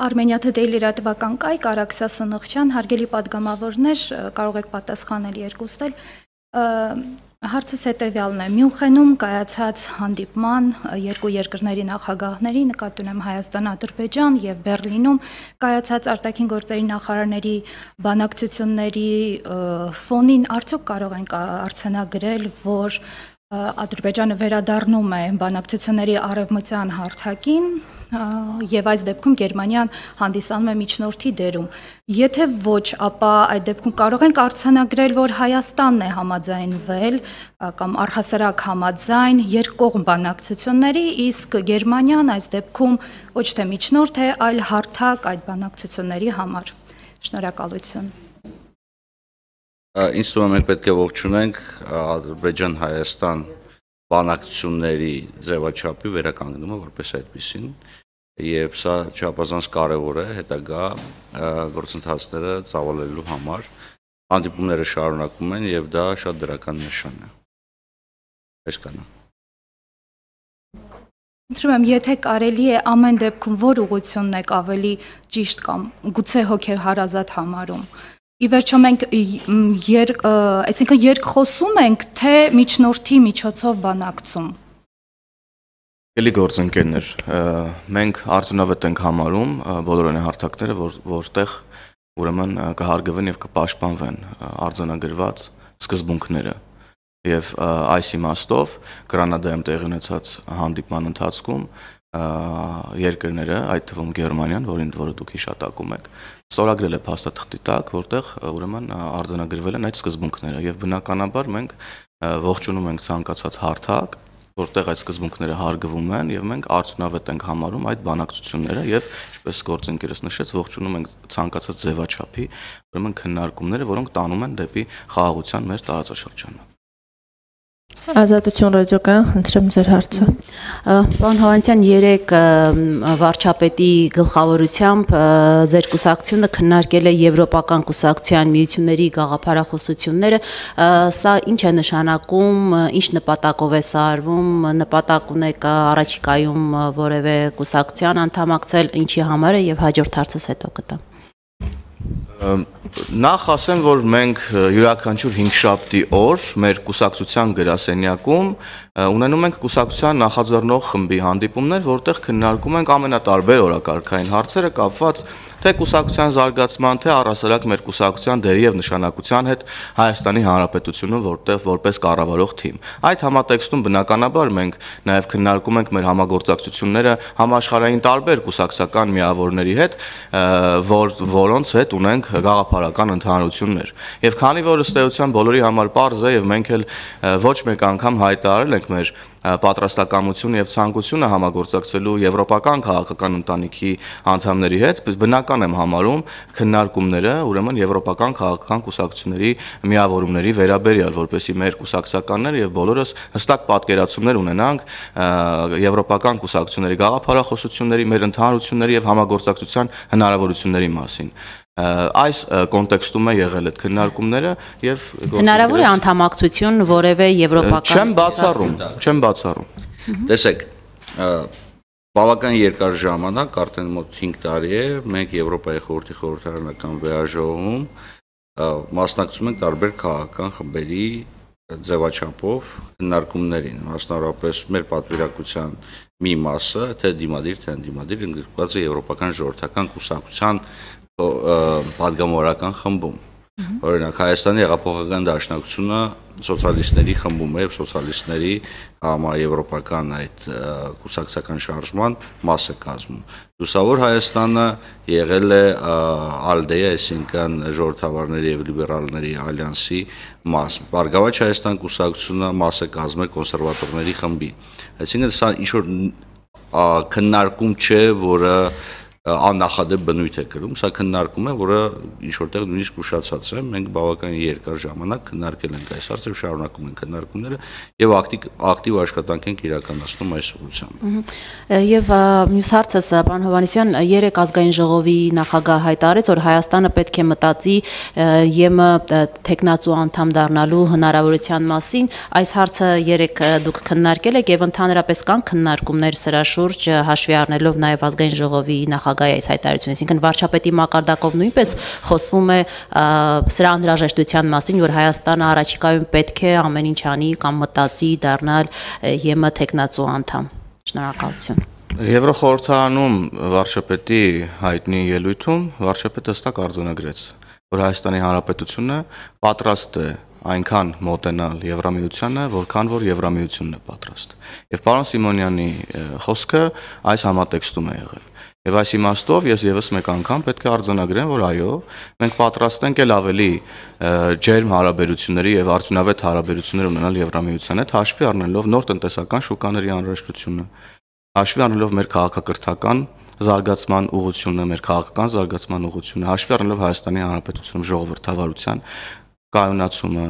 Armenia Today լրատվական կայք Արաքսա Սնխչյան հարգելի падգամավորներ կարող եք պատասխանել երկուստել հարցս հետևյալն է Մյունխենում կայացած հանդիպման երկու երկրների նախագահների նկատի ունեմ Հայաստան-Ադրբեջան եւ Բեռլինում կայացած արտաքին գործերի նախարարների բանակցությունների ֆոնին արդյոք կարող ենք արցանագրել որ Ադրբեջանը վերադառնում է բանակցությունների արևմտյան հարթակին եւ այս դեպքում Գերմանիան հանդիսանում է միջնորդի դերում։ Եթե ոչ, ապա այդ դեպքում կարող ենք արցանագրել, որ Հայաստանն է համաձայնվել կամ առհասարակ համաձայն երկկողմ բանակցությունների, իսկ Գերմանիան այս դեպքում ոչ թե միջնորդ է, այլ հարթակ այդ բանակցությունների համար։ Շնորհակալություն։ Ինչ թվում է մենք պետք է ողջունենք Ադրբեջան-Հայաստան բանակցությունների ձևաչափի վերականգնումը որպես այդպեսին եւ սա չափազանց կարեւոր է հետագա գործընթացները ծավալելու համար հանդիպումները շարունակվում են եւ դա շատ դրական նշան է այսքանը Ընտրում եմ, եթե կարելի է ամեն դեպքում որ ուղությունն եք ավելի ճիշտ կամ գուցե հոգեր հարազատ համարում Ի վերջո մենք եր, այսինքն երկխոսում ենք թե միջնորդի միջոցով բանակցում։ Գելի գործընկերներ, մենք արդյունավետ ենք համարում բոլոր այն հարթակները, որ որտեղ ուրեմն կհարգվեն եւ կպաշտպանվեն արձանագրված սկզբունքները։ Եվ այս իմաստով Գրանադայում տեղի ունեցած հանդիպման ընթացքում երկրները, այդ թվում Գերմանիան, որին որը դուք հիշատակում եք, ստորագրել է փաստաթղթի տակ, որտեղ ուրեմն արձանագրվել են այդ սկզբունքները եւ բնականաբար մենք ողջունում ենք ցանկացած հարթակ, որտեղ այդ սկզբունքները հարգվում են եւ մենք արդյունավետ ենք համարում այդ բանակցությունները եւ ինչպես գործընկերս նշեց ողջունում ենք ցանկացած ձևաչափի ուրեմն քննարկումները, որոնք տանում են դեպի խաղաղության մեր տարածաշրջանը։ Ազատություն ռադիոկայան, խնդրեմ ձեր հարցը։ Պարոն Հովանեսյան, 3 վարչապետի գլխավորությամբ ձեր կուսակցությունը քննարկել է Եվրոպական կուսակցության միությունների գաղափարախոսությունները։ Սա ինչ է նշանակում, ինչ նպատակով է սա արվում, նպատակ ունեք առաջիկայում որևէ կուսակցության անդամակցել, ինչի համար է եւ հաջորդ հարցս հետո կտամ։ Նախ ասեմ, որ մենք յուրաքանչյուր 5 շաբթի օր մեր կուսակցության գրասենյակում ունենում ենք կուսակցության նախաձեռնող խմբի հանդիպումներ, որտեղ քննարկում ենք ամենատարբեր օրակարգային հարցերը կապված թե կուսակցության զարգացման, թե առասարակ մեր կուսակցության դերի եւ նշանակության հետ Հայաստանի Հանրապետությունում որտեղ որպես կառավարող թիմ։ Այդ համատեքստում բնականաբար մենք նաեւ քննարկում ենք մեր համագործակցությունները համաշխարհային տարբեր կուսակցական միավորների հետ, որ որոնց հետ ունենք գաղափարական ընդհանրություններ։ Եվ քանի որ ըստ էության բոլորի համար պարզ է եւ մենք էլ ոչ մեկ անգամ հայտարարել ենք մեր պատրաստակամությունը եւ ցանկությունը համագործակցելու եվրոպական քաղաքական ընտանիքի անդամների հետ բնական եմ համարում քննարկումները ուրեմն եվրոպական քաղաքական կուսակցությունների միավորումների վերաբերյալ որպեսի մեր կուսակցականներ եւ բոլորս հստակ պատկերացումներ ունենանք եվրոպական կուսակցությունների գաղափարախոսությունների մեր ընդհանրությունների եւ համագործակցության հնարավորությունների մասին այս կոնտեքստում է եղել այդ քննարկումները եւ հնարավոր է անդամակցություն որևէ եվրոպական չեմ բացառում չեմ բացառում տեսեք բավական երկար ժամանակ արդեն մոտ 5 տարի է մենք եվրոպայի խորհրդի խորհրդարանական վեաժողում մասնակցում ենք տարբեր քաղաքական խմբերի ձևաչափով հնարքումներին մասնավորապես մեր պատվիրակության մի մասը թե դիմադիր թե անդիմադիր ընդգրկված է եվրոպական ժողովրդական կուսակցության падգամորական խմբում։ Օրինակ Հայաստանի հեղափոխական դաշնակցությունը սոցիալիստների խմբում է, սոցիալիստների համաեվրոպական այդ կուսակցական շարժման մասը կազմում։ Լուսավոր Հայաստանը եղել է ԱԼԴ-ի, այսինքն ժողովրդավարների եւ լիբերալների ալյանսի մաս։ Բարգավաճ Հայաստան կուսակցությունը մասը կազմ է կոնսերվատորների խմբի։ Այսինքն սա ինչ որ քննարկում չէ, որը որ աննախադեպ բնույթ է կրում, սա քննարկում է, որը ինչ որտեղ նույնիսկ ուշացած է, մենք բավականին երկար ժամանակ քննարկել ենք այս հարցը, շարունակում ենք քննարկումները եւ ակտիվ ակտիվ աշխատանք ենք իրականացնում այս ուղղությամբ։ Եվ մյուս հարցս, պարոն Հովանեսյան, երեք ազգային ժողովի նախագահ հայտարարեց, որ Հայաստանը պետք է մտածի ԵՄ տեխնացու անդամ դառնալու հնարավորության մասին։ Այս հարցը երեք դուք քննարկել եք եւ ընդհանրապես կան քննարկումներ սրա շուրջ հաշվի առնելով նաեւ ազգային ժողովի նախագահ նախագահի այս հայտարարությունը, այսինքն վարչապետի մակարդակով նույնպես խոսվում է սրա անհրաժեշտության մասին, որ Հայաստանը առաջիկայում պետք է ամեն ինչ անի կամ մտածի դառնալ ԵՄ տեխնացու անդամ։ Շնորհակալություն։ Եվրոխորհրդանում վարչապետի հայտնի ելույթում վարչապետը հստակ արձանագրեց, որ Հայաստանի Հանրապետությունը պատրաստ է այնքան մոտենալ Եվրամիությանը, որքան որ Եվրամիությունն է պատրաստ։ Եվ պարոն Սիմոնյանի խոսքը այս համատեքստում է եղել։ Եվ այս իմաստով ես եւս մեկ անգամ պետք է արձանագրեմ, որ այո, մենք պատրաստ ենք ել ավելի ջերմ հարաբերությունների եւ արդյունավետ հարաբերություններ ունենալ Եվրամիության հետ, հաշվի առնելով նոր տնտեսական շուկաների անհրաժեշտությունը, հաշվի առնելով մեր քաղաքակրթական զարգացման ուղղությունը, մեր քաղաքական զարգացման ուղղությունը, հաշվի առնելով Հայաստանի Հանրապետությունում ժողովրդավարության կայունացումը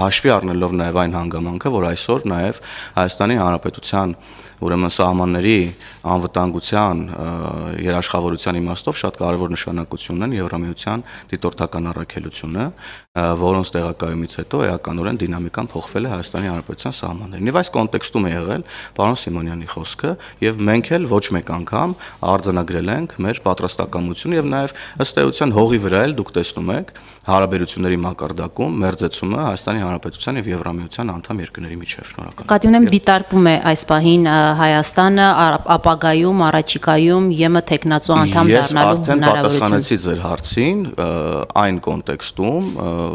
հաշվի առնելով նաև այն հանգամանքը, որ այսօր նաև Հայաստանի Հանրապետության ուրեմն սահմանների անվտանգության երաշխավորության իմաստով շատ կարևոր նշանակություն են Եվրամիության դիտորդական առաքելությունը, որոնց տեղակայումից հետո էականորեն դինամիկան փոխվել է Հայաստանի Հանրապետության սահմաններին։ Եվ այս կոնտեքստում է եղել պարոն Սիմոնյանի խոսքը, եւ մենք էլ ոչ մեկ անգամ արձանագրել ենք մեր պատրաստակամությունը եւ նաեւ ըստ էության հողի վրա էլ դուք տեսնում եք հարաբերությունների մակարդակում դեպքում մերձեցումը Հայաստանի Հանրապետության եւ Եվրամիության անդամ երկրների միջև շնորհակալ։ Կատի ունեմ դիտարկվում է այս պահին Հայաստանը ապագայում, առաջիկայում ԵՄ տեխնացու անդամ դառնալու հնարավորություն։ Ես արդեն պատասխանեցի ձեր հարցին այն կոնտեքստում,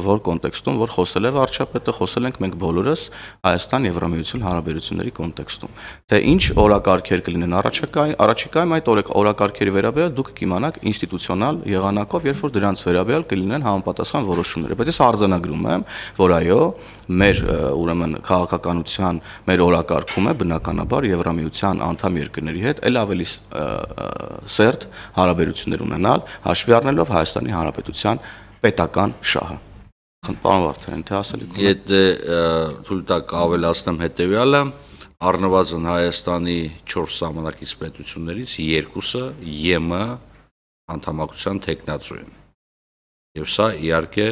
որ կոնտեքստում, որ խոսել է վարչապետը, խոսել ենք մենք բոլորս Հայաստան-Եվրամիություն հարաբերությունների կոնտեքստում։ Թե ինչ օրակարգեր կլինեն առաջիկայում, առաջիկայում այդ օրակարգերի վերաբերյալ դուք կիմանաք ինստիտուցիոնալ եղանակով, երբ որ դրանց վերաբերյալ կլինեն համապատասխան որոշումները, բայց ես արձան արձանագրում եմ, որ այո, մեր ուրեմն քաղաքականության մեր օրակարգում է բնականաբար Եվրամիության անդամ երկրների հետ ել ավելի սերտ հարաբերություններ ունենալ, հաշվի առնելով Հայաստանի Հանրապետության պետական շահը։ Պարոն Վարդան, թե ասելիք ունեմ։ Եթե թույլ տակ ավելացնեմ հետեւյալը, առնվազն Հայաստանի 4 համանակից պետություններից երկուսը ԵՄ անդամակցության տեխնացու են։ Եվ սա իհարկե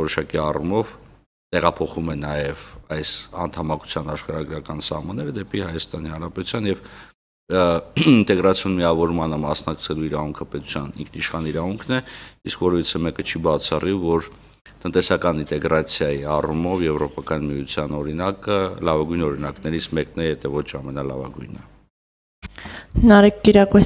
որոշակի առումով տեղափոխում է նաև այս անդամակցության աշխարհագրական սահմանները դեպի Հայաստանի Հանրապետության եւ ինտեգրացիոն միավորմանը մասնակցելու իրավունքը պետության ինքնիշխան իրավունքն է, իսկ որովհետեւ մեկը չի բացառի, որ տնտեսական ինտեգրացիայի առումով եվրոպական միության օրինակը լավագույն օրինակներից մեկն է, եթե ոչ ամենալավագույնը։ Նարեկ Կիրակոս